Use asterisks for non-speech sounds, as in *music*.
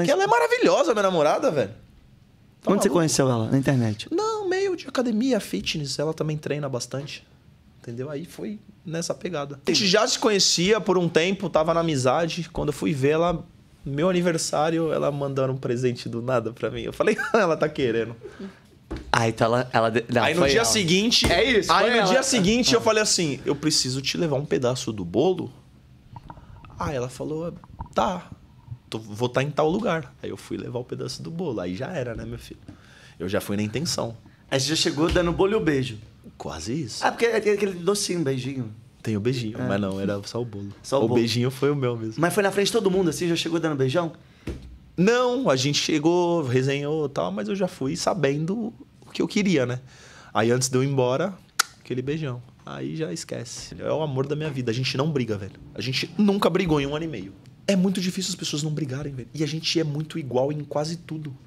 conheceu? Porque ela é maravilhosa, minha namorada, velho. Tá Onde maluco? você conheceu ela? Na internet? Não, meio de academia, fitness. Ela também treina bastante. Entendeu? Aí foi nessa pegada. A gente já se conhecia por um tempo, tava na amizade. Quando eu fui ver ela, meu aniversário, ela mandando um presente do nada pra mim. Eu falei, *laughs* ela tá querendo. Aí ah, então ela. ela não, aí no dia ela. seguinte. É isso. Aí no ela. dia seguinte eu ah. falei assim: eu preciso te levar um pedaço do bolo. Aí ah, ela falou: é, tá tô, vou estar tá em tal lugar. Aí eu fui levar o pedaço do bolo. Aí já era, né, meu filho? Eu já fui na intenção. Aí você já chegou dando bolo e o beijo. Quase isso. Ah, porque tem é aquele docinho, beijinho. Tem o beijinho, é. mas não, era só o bolo. Só o, o bolo. beijinho foi o meu mesmo. Mas foi na frente de todo mundo, assim, já chegou dando beijão? Não, a gente chegou, resenhou e tal, mas eu já fui sabendo o que eu queria, né? Aí antes de eu ir embora, aquele beijão. Aí já esquece. É o amor da minha vida. A gente não briga, velho. A gente nunca brigou em um ano e meio. É muito difícil as pessoas não brigarem, velho. E a gente é muito igual em quase tudo.